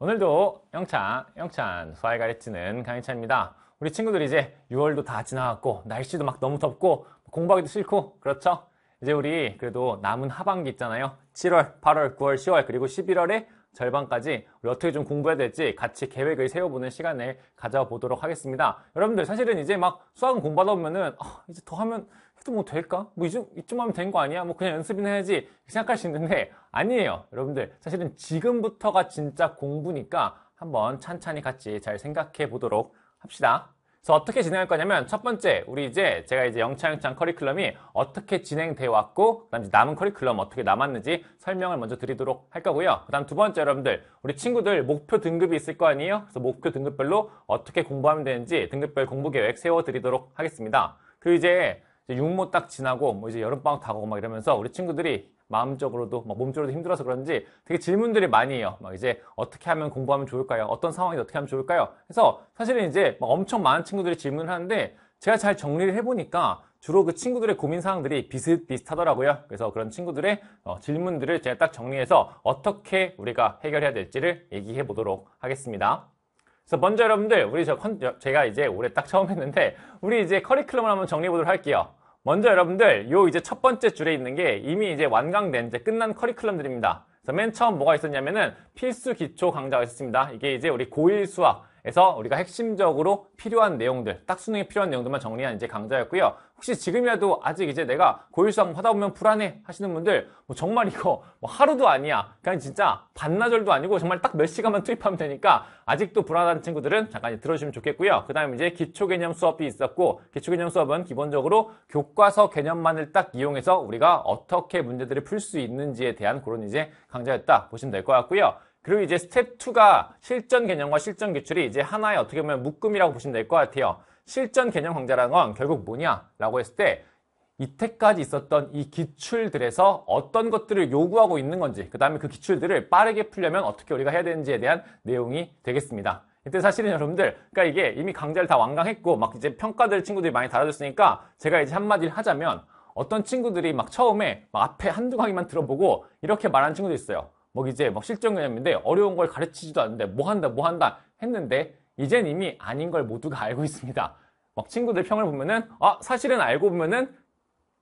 오늘도 영찬, 영찬 수아이 가르치는 강희찬입니다. 우리 친구들이 이제 6월도 다 지나갔고 날씨도 막 너무 덥고 공부하기도 싫고 그렇죠? 이제 우리 그래도 남은 하반기 있잖아요. 7월, 8월, 9월, 10월 그리고 11월에 절반까지 우리 어떻게 좀 공부해야 될지 같이 계획을 세워보는 시간을 가져보도록 하겠습니다. 여러분들 사실은 이제 막 수학은 공부하다 보면은 어, 이제 더 하면 해도 뭐 될까? 뭐 이쯤, 이쯤 하면 된 거 아니야? 뭐 그냥 연습이나 해야지 생각할 수 있는데 아니에요. 여러분들 사실은 지금부터가 진짜 공부니까 한번 찬찬히 같이 잘 생각해 보도록 합시다. 그래서 어떻게 진행할 거냐면 첫 번째 우리 이제 제가 이제 영창영창 커리큘럼이 어떻게 진행되어 왔고 그다음 에 남은 커리큘럼 어떻게 남았는지 설명을 먼저 드리도록 할 거고요. 그다음 두 번째 여러분들 우리 친구들 목표 등급이 있을 거 아니에요? 그래서 목표 등급별로 어떻게 공부하면 되는지 등급별 공부 계획 세워 드리도록 하겠습니다. 그리고 이제 육모 딱 지나고 뭐 이제 여름방학 다가고 막 이러면서 우리 친구들이 마음적으로도 몸적으로도 힘들어서 그런지 되게 질문들이 많이 해요. 막 이제 어떻게 하면 공부하면 좋을까요? 어떤 상황이 어떻게 하면 좋을까요? 그래서 사실은 이제 엄청 많은 친구들이 질문을 하는데 제가 잘 정리를 해보니까 주로 그 친구들의 고민 사항들이 비슷비슷하더라고요. 그래서 그런 친구들의 어, 질문들을 제가 딱 정리해서 어떻게 우리가 해결해야 될지를 얘기해 보도록 하겠습니다. 그래서 먼저 여러분들 우리 저 컨, 제가 이제 올해 딱 처음 했는데 우리 이제 커리큘럼을 한번 정리해 보도록 할게요. 먼저 여러분들 요 이제 첫 번째 줄에 있는 게 이미 이제 완강된 이제 끝난 커리큘럼들입니다. 그래서 맨 처음 뭐가 있었냐면은 필수 기초 강좌가 있었습니다. 이게 이제 우리 고1 수학 에서 우리가 핵심적으로 필요한 내용들, 딱 수능에 필요한 내용들만 정리한 이제 강좌였고요. 혹시 지금이라도 아직 이제 내가 고일수학 하다 보면 불안해 하시는 분들 뭐 정말 이거 뭐 하루도 아니야. 그냥 진짜 반나절도 아니고 정말 딱 몇 시간만 투입하면 되니까 아직도 불안한 친구들은 잠깐 들어주시면 좋겠고요. 그 다음에 이제 기초 개념 수업이 있었고 기초 개념 수업은 기본적으로 교과서 개념만을 딱 이용해서 우리가 어떻게 문제들을 풀 수 있는지에 대한 그런 이제 강좌였다 보시면 될 것 같고요. 그리고 이제 스텝 2가 실전 개념과 실전 기출이 이제 하나의 어떻게 보면 묶음이라고 보시면 될 것 같아요. 실전 개념 강좌라는 건 결국 뭐냐라고 했을 때 이때까지 있었던 이 기출들에서 어떤 것들을 요구하고 있는 건지 그 다음에 그 기출들을 빠르게 풀려면 어떻게 우리가 해야 되는지에 대한 내용이 되겠습니다. 이때 사실은 여러분들 그러니까 이게 이미 강좌를 다 완강했고 막 이제 평가들 친구들이 많이 달아줬으니까 제가 이제 한마디를 하자면 어떤 친구들이 막 처음에 막 앞에 한두 강의만 들어보고 이렇게 말하는 친구도 있어요. 뭐 이제 막 실전 개념인데 어려운 걸 가르치지도 않는데 뭐 한다 뭐 한다 했는데 이젠 이미 아닌 걸 모두가 알고 있습니다. 막 친구들 평을 보면은 아 사실은 알고 보면은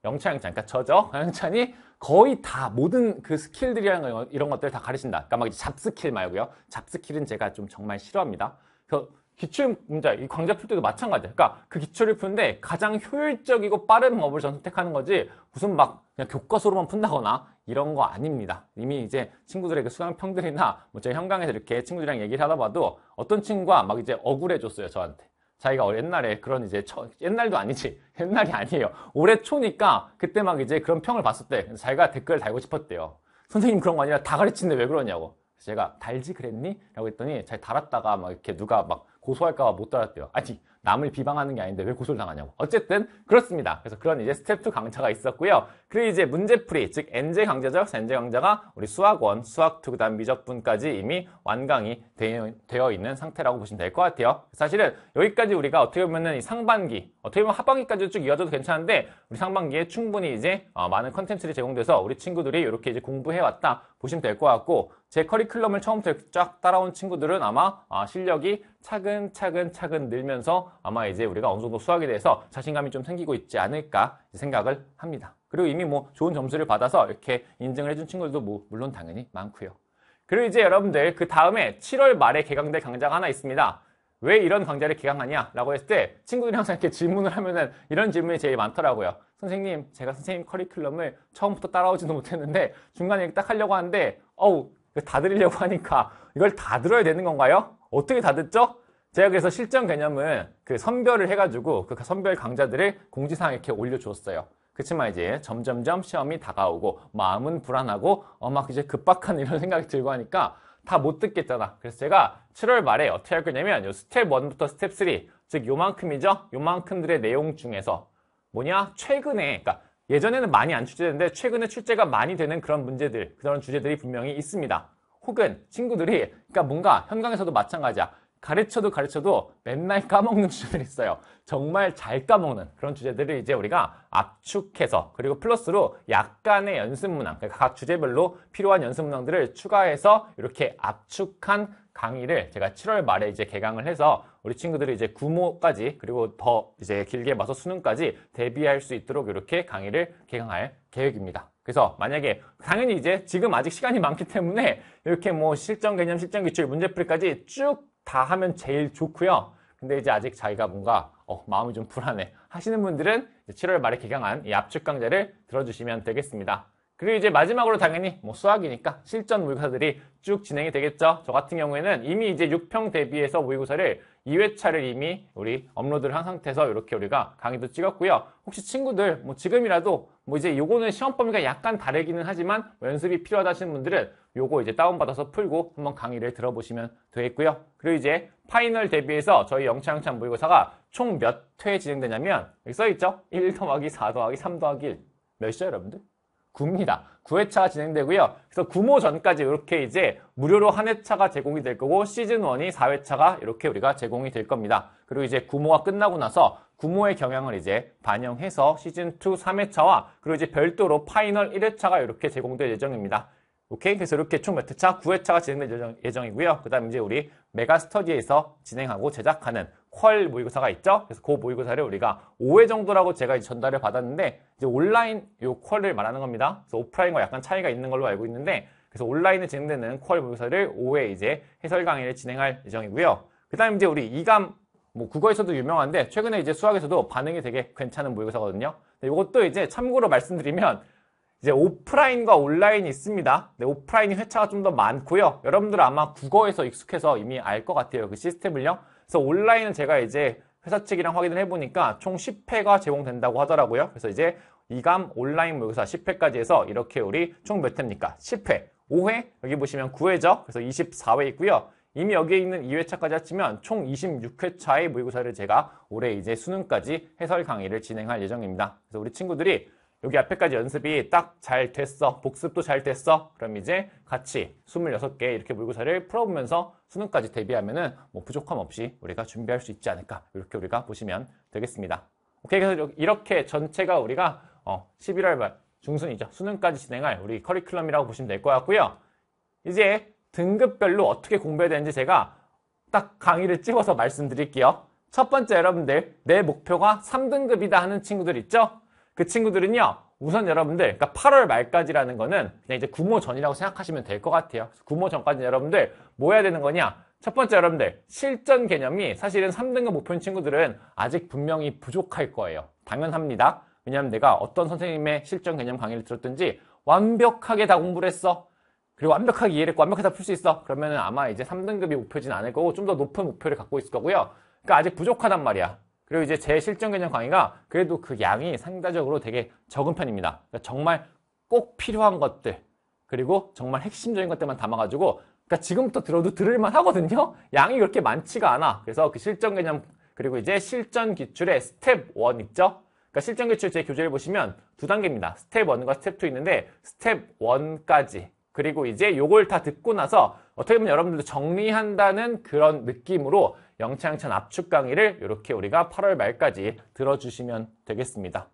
영창영창 그러니까 저죠 영찬이 거의 다 모든 그 스킬들이랑 이런 것들 다 가르친다. 그러니까 막 잡스킬 말고요. 잡스킬은 제가 좀 정말 싫어합니다. 그래서 기출 문제, 이 광자 풀 때도 마찬가지야. 그러니까 그 기출을 푸는데 가장 효율적이고 빠른 법을 선택하는 거지 무슨 막 그냥 교과서로만 푼다거나 이런 거 아닙니다. 이미 이제 친구들에게 수강평들이나 뭐 제가 현강에서 이렇게 친구들이랑 얘기를 하다 봐도 어떤 친구가 막 이제 억울해줬어요, 저한테. 자기가 옛날에 그런 이제 처, 옛날도 아니지 옛날이 아니에요 올해 초니까 그때 막 이제 그런 평을 봤을 때 자기가 댓글 달고 싶었대요 선생님 그런 거 아니라 다 가르치는데 왜 그러냐고 제가 달지 그랬니? 라고 했더니 잘 달았다가 막 이렇게 누가 막 고소할까봐 못 달았대요. 아직 남을 비방하는 게 아닌데 왜 고소를 당하냐고. 어쨌든 그렇습니다. 그래서 그런 이제 스텝 2 강좌가 있었고요. 그리고 이제 문제풀이, 즉 엔제 강좌죠. 엔제 강좌가 우리 수학원, 수학2 그다음 미적분까지 이미 완강이 되, 되어 있는 상태라고 보시면 될 것 같아요. 사실은 여기까지 우리가 어떻게 보면은 상반기, 어떻게 보면 하반기까지 도쭉 이어져도 괜찮은데 우리 상반기에 충분히 이제 어, 많은 컨텐츠들이 제공돼서 우리 친구들이 이렇게 이제 공부해 왔다 보시면 될 것 같고 제 커리큘럼을 처음부터 쫙 따라온 친구들은 아마 아, 실력이 차근차근 차근 늘면서 아마 이제 우리가 어느 정도 수학에 대해서 자신감이 좀 생기고 있지 않을까 생각을 합니다. 그리고 이미 뭐 좋은 점수를 받아서 이렇게 인증을 해준 친구들도 뭐 물론 당연히 많고요. 그리고 이제 여러분들 그 다음에 7월 말에 개강될 강좌가 하나 있습니다. 왜 이런 강좌를 개강하냐? 라고 했을 때 친구들이 항상 이렇게 질문을 하면은 이런 질문이 제일 많더라고요. 선생님, 제가 선생님 커리큘럼을 처음부터 따라오지도 못했는데 중간에 이렇게 딱 하려고 하는데 어우, 다 들으려고 하니까 이걸 다 들어야 되는 건가요? 어떻게 다 듣죠? 제가 그래서 실전 개념은 그 선별을 해가지고 그 선별 강좌들을 공지사항에 이렇게 올려줬어요. 그렇지만 이제 점점점 시험이 다가오고 마음은 불안하고 어막 이제 급박한 이런 생각이 들고 하니까 다 못 듣겠잖아. 그래서 제가 7월 말에 어떻게 할 거냐면 요 스텝 1부터 스텝 3, 즉 요만큼이죠. 요만큼들의 내용 중에서 뭐냐? 최근에 그러니까 예전에는 많이 안 출제되는데 최근에 출제가 많이 되는 그런 문제들, 그런 주제들이 분명히 있습니다. 혹은 친구들이 그러니까 뭔가 현강에서도 마찬가지야. 가르쳐도 가르쳐도 맨날 까먹는 주제들이 있어요. 정말 잘 까먹는 그런 주제들을 이제 우리가 압축해서 그리고 플러스로 약간의 연습 문항, 그러니까 각 주제별로 필요한 연습 문항들을 추가해서 이렇게 압축한 강의를 제가 7월 말에 이제 개강을 해서 우리 친구들이 이제 구모까지 그리고 더 이제 길게 봐서 수능까지 대비할 수 있도록 이렇게 강의를 개강할 계획입니다. 그래서 만약에 당연히 이제 지금 아직 시간이 많기 때문에 이렇게 뭐 실전 개념, 실전 기출, 문제풀이까지 쭉다 하면 제일 좋고요. 근데 이제 아직 자기가 뭔가 어, 마음이 좀 불안해 하시는 분들은 7월 말에 개강한 이 압축 강좌를 들어주시면 되겠습니다. 그리고 이제 마지막으로 당연히 뭐 수학이니까 실전 모의고사들이 쭉 진행이 되겠죠. 저 같은 경우에는 이미 이제 6평 대비해서 모의고사를 2회차를 이미 우리 업로드를 한 상태에서 이렇게 우리가 강의도 찍었고요. 혹시 친구들 뭐 지금이라도 뭐 이제 요거는 시험 범위가 약간 다르기는 하지만 연습이 필요하다 하시는 분들은 요거 이제 다운받아서 풀고 한번 강의를 들어보시면 되겠고요. 그리고 이제 파이널 대비해서 저희 영창영창 모의고사가 총 몇 회 진행되냐면 여기 써있죠? 1 더하기 4 더하기 3 더하기 1몇시죠 여러분들? 굽니다 9회차가 진행되고요. 그래서 9모 전까지 이렇게 이제 무료로 한 회차가 제공이 될 거고 시즌 1이 4회차가 이렇게 우리가 제공이 될 겁니다. 그리고 이제 9모가 끝나고 나서 9모의 경향을 이제 반영해서 시즌 2 3회차와 그리고 이제 별도로 파이널 1회차가 이렇게 제공될 예정입니다. 오케이? 그래서 이렇게 총 몇 회차? 9회차가 진행될 예정, 예정이고요. 그 다음 이제 우리 메가 스터디에서 진행하고 제작하는 퀄 모의고사가 있죠? 그래서 그 모의고사를 우리가 5회 정도라고 제가 이제 전달을 받았는데 이제 온라인 요 퀄을 말하는 겁니다. 그래서 오프라인과 약간 차이가 있는 걸로 알고 있는데 그래서 온라인에 진행되는 퀄 모의고사를 5회 이제 해설 강의를 진행할 예정이고요. 그 다음 이제 우리 이감 뭐 국어에서도 유명한데 최근에 이제 수학에서도 반응이 되게 괜찮은 모의고사거든요. 근데 이것도 이제 참고로 말씀드리면 이제 오프라인과 온라인이 있습니다. 네, 오프라인 회차가 좀 더 많고요. 여러분들 아마 국어에서 익숙해서 이미 알 것 같아요. 그 시스템을요. 그래서 온라인은 제가 이제 회사 측이랑 확인을 해보니까 총 10회가 제공된다고 하더라고요. 그래서 이제 이감 온라인 모의고사 10회까지 해서 이렇게 우리 총 몇 회입니까? 10회, 5회, 여기 보시면 9회죠. 그래서 24회 있고요. 이미 여기에 있는 2회차까지 합치면 총 26회차의 모의고사를 제가 올해 이제 수능까지 해설 강의를 진행할 예정입니다. 그래서 우리 친구들이 여기 앞에까지 연습이 딱 잘 됐어. 복습도 잘 됐어. 그럼 이제 같이 26개 이렇게 물고사를 풀어보면서 수능까지 대비하면은 뭐 부족함 없이 우리가 준비할 수 있지 않을까. 이렇게 우리가 보시면 되겠습니다. 오케이. 그래서 이렇게 전체가 우리가 어 11월 말 중순이죠. 수능까지 진행할 우리 커리큘럼이라고 보시면 될 것 같고요. 이제 등급별로 어떻게 공부해야 되는지 제가 딱 강의를 찍어서 말씀드릴게요. 첫 번째 여러분들, 내 목표가 3등급이다 하는 친구들 있죠? 그 친구들은요, 우선 여러분들, 그러니까 8월 말까지라는 거는 그냥 이제 구모 전이라고 생각하시면 될 것 같아요. 구모 전까지 여러분들, 뭐 해야 되는 거냐? 첫 번째 여러분들, 실전 개념이 사실은 3등급 목표인 친구들은 아직 분명히 부족할 거예요. 당연합니다. 왜냐하면 내가 어떤 선생님의 실전 개념 강의를 들었든지 완벽하게 다 공부를 했어. 그리고 완벽하게 이해를 했고 완벽하게 다 풀 수 있어. 그러면 아마 이제 3등급이 목표진 않을 거고 좀 더 높은 목표를 갖고 있을 거고요. 그러니까 아직 부족하단 말이야. 그리고 이제 제 실전 개념 강의가 그래도 그 양이 상대적으로 되게 적은 편입니다. 그러니까 정말 꼭 필요한 것들 그리고 정말 핵심적인 것들만 담아가지고 그러니까 지금부터 들어도 들을만 하거든요. 양이 그렇게 많지가 않아. 그래서 그 실전 개념 그리고 이제 실전 기출의 스텝 1 있죠? 그러니까 실전 기출 제 교재를 보시면 두 단계입니다. 스텝 1과 스텝 2 있는데 스텝 1까지 그리고 이제 요걸 다 듣고 나서 어떻게 보면 여러분들도 정리한다는 그런 느낌으로 영창천 압축 강의를 이렇게 우리가 8월 말까지 들어주시면 되겠습니다.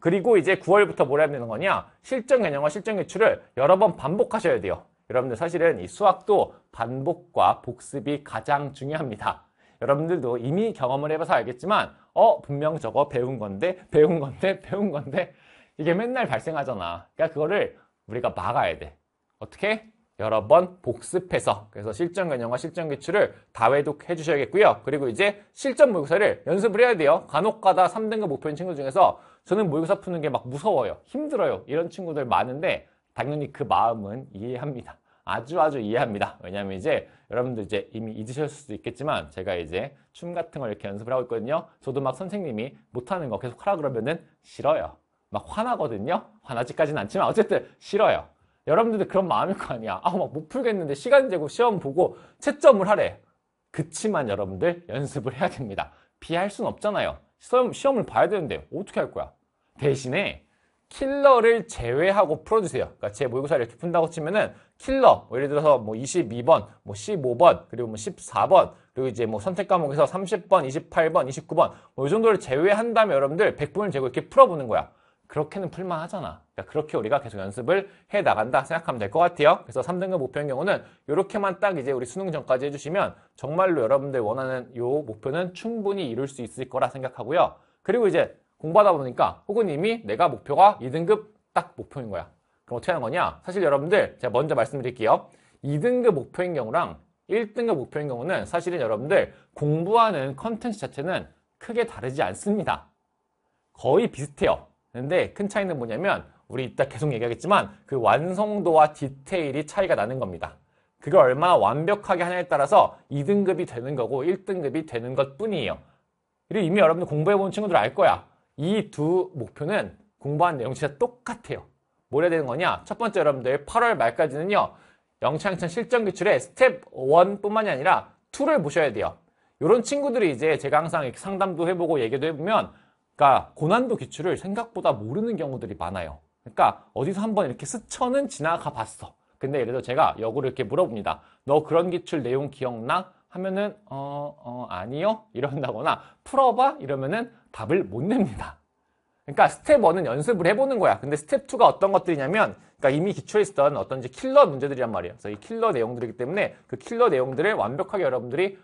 그리고 이제 9월부터 뭘 해야 되는 거냐? 실전 개념과 실전 기출을 여러 번 반복하셔야 돼요. 여러분들 사실은 이 수학도 반복과 복습이 가장 중요합니다. 여러분들도 이미 경험을 해봐서 알겠지만 어 분명 저거 배운 건데 배운 건데 배운 건데 이게 맨날 발생하잖아. 그러니까 그거를 우리가 막아야 돼. 어떻게? 여러 번 복습해서 그래서 실전관념과 실전기출을 다 외독해 주셔야겠고요. 그리고 이제 실전 모의고사를 연습을 해야 돼요. 간혹가다 3등급 목표인 친구 중에서 저는 모의고사 푸는 게 막 무서워요. 힘들어요. 이런 친구들 많은데 당연히 그 마음은 이해합니다. 아주 아주 이해합니다. 왜냐하면 이제 여러분들 이제 이미 잊으셨을 수도 있겠지만 제가 이제 춤 같은 걸 이렇게 연습을 하고 있거든요. 저도 막 선생님이 못하는 거 계속 하라 그러면은 싫어요. 막 화나거든요. 화나지까지는 않지만 어쨌든 싫어요. 여러분들도 그런 마음일 거 아니야. 아, 막 못 풀겠는데 시간 재고 시험 보고 채점을 하래. 그치만 여러분들 연습을 해야 됩니다. 비할순 없잖아요. 시험, 시험을 봐야 되는데 어떻게 할 거야? 대신에 킬러를 제외하고 풀어주세요. 그러니까 제 모의고사를 이렇게 푼다고 치면은 킬러, 뭐 예를 들어서 뭐 22번, 뭐 15번, 그리고 뭐 14번, 그리고 이제 뭐 선택 과목에서 30번, 28번, 29번, 뭐 이 정도를 제외한 다음에 여러분들 100분을 재고 이렇게 풀어보는 거야. 그렇게는 풀만 하잖아. 그러니까 그렇게 우리가 계속 연습을 해 나간다 생각하면 될 것 같아요. 그래서 3등급 목표인 경우는 이렇게만 딱 이제 우리 수능 전까지 해주시면 정말로 여러분들 원하는 요 목표는 충분히 이룰 수 있을 거라 생각하고요. 그리고 이제 공부하다 보니까 혹은 이미 내가 목표가 2등급 딱 목표인 거야. 그럼 어떻게 하는 거냐? 사실 여러분들 제가 먼저 말씀드릴게요. 2등급 목표인 경우랑 1등급 목표인 경우는 사실은 여러분들 공부하는 컨텐츠 자체는 크게 다르지 않습니다. 거의 비슷해요. 근데 큰 차이는 뭐냐면 우리 이따 계속 얘기하겠지만 그 완성도와 디테일이 차이가 나는 겁니다. 그걸 얼마나 완벽하게 하냐에 따라서 2등급이 되는 거고 1등급이 되는 것 뿐이에요. 그리고 이미 여러분들 공부해본 친구들 알 거야. 이 두 목표는 공부한 내용 진짜 똑같아요. 뭘 해야 되는 거냐? 첫 번째 여러분들 8월 말까지는요. 영창천 실전 기출의 스텝 1뿐만이 아니라 2를 보셔야 돼요. 이런 친구들이 이제 제가 항상 상담도 해보고 얘기도 해보면 그러니까 고난도 기출을 생각보다 모르는 경우들이 많아요. 그러니까 어디서 한번 이렇게 스쳐는 지나가 봤어. 근데 예를 들어 제가 역으로 이렇게 물어봅니다. 너 그런 기출 내용 기억나? 하면은 어, 어 아니요 이런다거나 풀어봐 이러면은 답을 못 냅니다. 그러니까 스텝 1은 연습을 해보는 거야. 근데 스텝 2가 어떤 것들이냐면 그러니까 이미 기초에 있었던 어떤 이 킬러 문제들이란 말이에요. 그래서 이 킬러 내용들이기 때문에 그 킬러 내용들을 완벽하게 여러분들이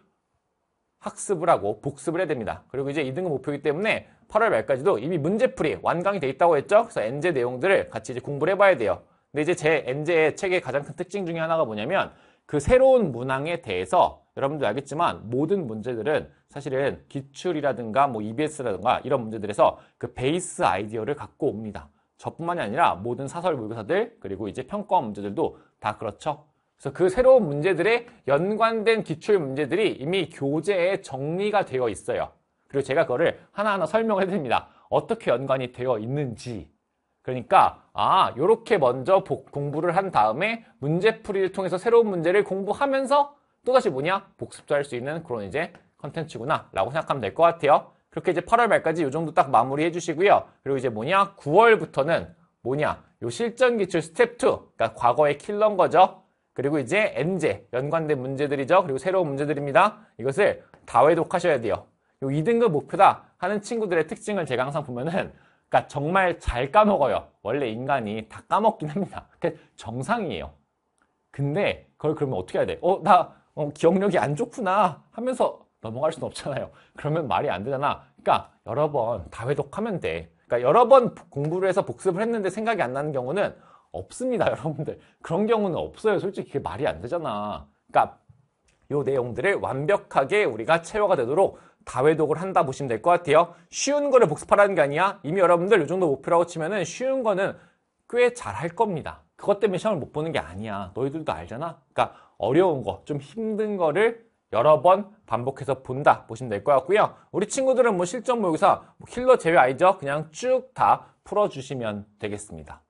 학습을 하고 복습을 해야 됩니다. 그리고 이제 2등급 목표이기 때문에 8월 말까지도 이미 문제풀이 완강이 돼 있다고 했죠. 그래서 엔제 내용들을 같이 이제 공부를 해봐야 돼요. 근데 이제 제 엔제의 책의 가장 큰 특징 중에 하나가 뭐냐면 그 새로운 문항에 대해서 여러분들 알겠지만 모든 문제들은 사실은 기출이라든가 뭐 EBS라든가 이런 문제들에서 그 베이스 아이디어를 갖고 옵니다. 저뿐만이 아니라 모든 사설 모의고사들 그리고 이제 평가 문제들도 다 그렇죠. 그래서 그 새로운 문제들의 연관된 기출 문제들이 이미 교재에 정리가 되어 있어요. 그리고 제가 그거를 하나하나 설명을 해드립니다. 어떻게 연관이 되어 있는지. 그러니까 아 이렇게 먼저 공부를 한 다음에 문제풀이를 통해서 새로운 문제를 공부하면서 또다시 뭐냐 복습도 할 수 있는 그런 이제 컨텐츠구나 라고 생각하면 될 것 같아요 그렇게 이제 8월 말까지 이 정도 딱 마무리해 주시고요 그리고 이제 뭐냐 9월부터는 뭐냐 요 실전 기출 스텝 2 그러니까 과거의 킬러인 거죠 그리고 이제 n제 연관된 문제들이죠. 그리고 새로운 문제들입니다. 이것을 다 외독하셔야 돼요. 요 2등급 목표다 하는 친구들의 특징을 제가 항상 보면은 그니까 정말 잘 까먹어요. 원래 인간이 다 까먹긴 합니다. 정상이에요. 근데 그걸 그러면 어떻게 해야 돼? 어, 나 어, 기억력이 안 좋구나 하면서 넘어갈 수는 없잖아요. 그러면 말이 안 되잖아. 그러니까 여러 번 다 회독하면 돼. 그러니까 여러 번 공부를 해서 복습을 했는데 생각이 안 나는 경우는 없습니다, 여러분들. 그런 경우는 없어요. 솔직히 그게 말이 안 되잖아. 그러니까 요 내용들을 완벽하게 우리가 체화가 되도록 다회독을 한다 보시면 될 것 같아요. 쉬운 거를 복습하라는 게 아니야. 이미 여러분들 요 정도 목표라고 치면은 쉬운 거는 꽤 잘 할 겁니다. 그것 때문에 시험을 못 보는 게 아니야. 너희들도 알잖아. 그러니까 어려운 거, 좀 힘든 거를 여러 번 반복해서 본다 보시면 될 것 같고요. 우리 친구들은 뭐 실전 모의고사 뭐 킬러 제외 아니죠? 그냥 쭉 다 풀어주시면 되겠습니다.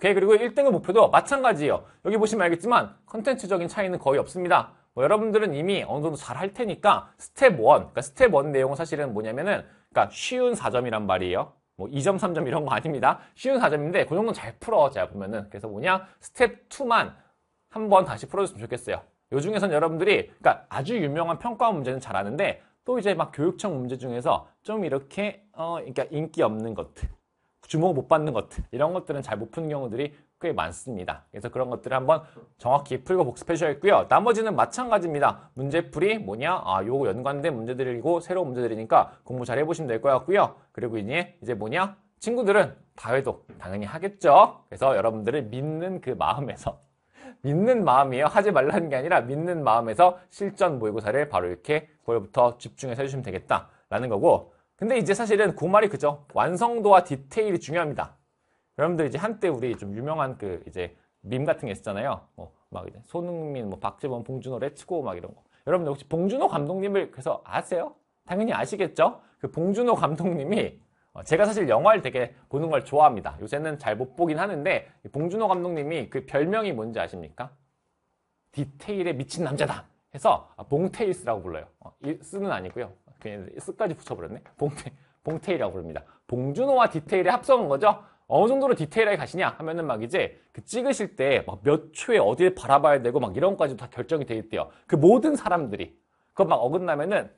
오케이 그리고 1등급 목표도 마찬가지예요. 여기 보시면 알겠지만 컨텐츠적인 차이는 거의 없습니다. 뭐 여러분들은 이미 어느 정도 잘 할 테니까 스텝 1, 그러니까 스텝 1 내용은 사실은 뭐냐면은 그러니까 쉬운 4점이란 말이에요. 뭐 2점, 3점 이런 거 아닙니다. 쉬운 4점인데 그 정도는 잘 풀어. 제가 보면은 그래서 뭐냐 스텝 2만 한 번 다시 풀어줬으면 좋겠어요. 요 중에선 여러분들이 그러니까 아주 유명한 평가 문제는 잘 아는데 또 이제 막 교육청 문제 중에서 좀 이렇게 어 그러니까 인기 없는 것들 주목 못 받는 것들 이런 것들은 잘 못 푸는 경우들이 꽤 많습니다. 그래서 그런 것들을 한번 정확히 풀고 복습해 주셔야겠고요. 나머지는 마찬가지입니다. 문제풀이 뭐냐? 아, 요거 연관된 문제들이고 새로운 문제들이니까 공부 잘 해보시면 될 것 같고요. 그리고 이제 이제 뭐냐? 친구들은 다회도 당연히 하겠죠. 그래서 여러분들을 믿는 그 마음에서 믿는 마음이에요. 하지 말라는 게 아니라 믿는 마음에서 실전 모의고사를 바로 이렇게 그걸부터 집중해서 해주시면 되겠다라는 거고 근데 이제 사실은 그 말이 그죠. 완성도와 디테일이 중요합니다. 여러분들 이제 한때 우리 좀 유명한 그 이제 밈 같은 게 있었잖아요. 뭐 막 이제 손흥민, 뭐 박재범, 봉준호, 레츠고 막 이런 거. 여러분들 혹시 봉준호 감독님을 그래서 아세요? 당연히 아시겠죠? 그 봉준호 감독님이 어, 제가 사실 영화를 되게 보는 걸 좋아합니다. 요새는 잘 못 보긴 하는데 봉준호 감독님이 그 별명이 뭔지 아십니까? 디테일에 미친 남자다. 해서 아, 봉테일스라고 불러요. 어, 쓰는 아니고요. 그냥 쓱까지 붙여버렸네. 봉테, 봉테이라고 부릅니다. 봉준호와 디테일의 합성은 거죠. 어느 정도로 디테일하게 가시냐 하면은 막 이제 그 찍으실 때 막 몇 초에 어디를 바라봐야 되고 막 이런 것까지 다 결정이 되어 있대요. 그 모든 사람들이 그거 막 어긋나면은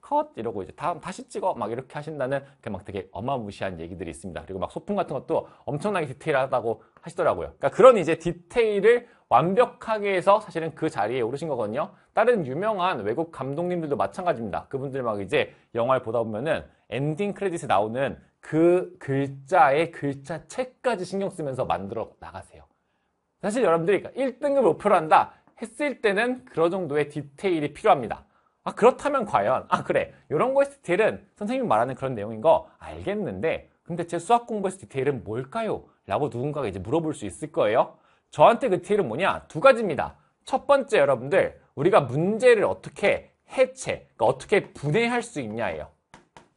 컷 이러고 이제 다음 다시 찍어 막 이렇게 하신다는 그 막 되게 어마무시한 얘기들이 있습니다. 그리고 막 소품 같은 것도 엄청나게 디테일하다고 하시더라고요. 그러니까 그런 이제 디테일을 완벽하게 해서 사실은 그 자리에 오르신 거거든요. 다른 유명한 외국 감독님들도 마찬가지입니다. 그분들 막 이제 영화를 보다 보면은 엔딩 크레딧에 나오는 그 글자의 글자 책까지 신경 쓰면서 만들어 나가세요. 사실 여러분들이 1등급 그러니까 목표로 한다 했을 때는 그런 정도의 디테일이 필요합니다. 아 그렇다면 과연 아 그래 이런 거의 디테일은 선생님이 말하는 그런 내용인 거 알겠는데 근데 제 수학 공부에서 디테일은 뭘까요? 라고 누군가가 이제 물어볼 수 있을 거예요. 저한테 그 팁은 뭐냐? 두 가지입니다. 첫 번째 여러분들, 우리가 문제를 어떻게 해체, 그러니까 어떻게 분해할 수 있냐예요.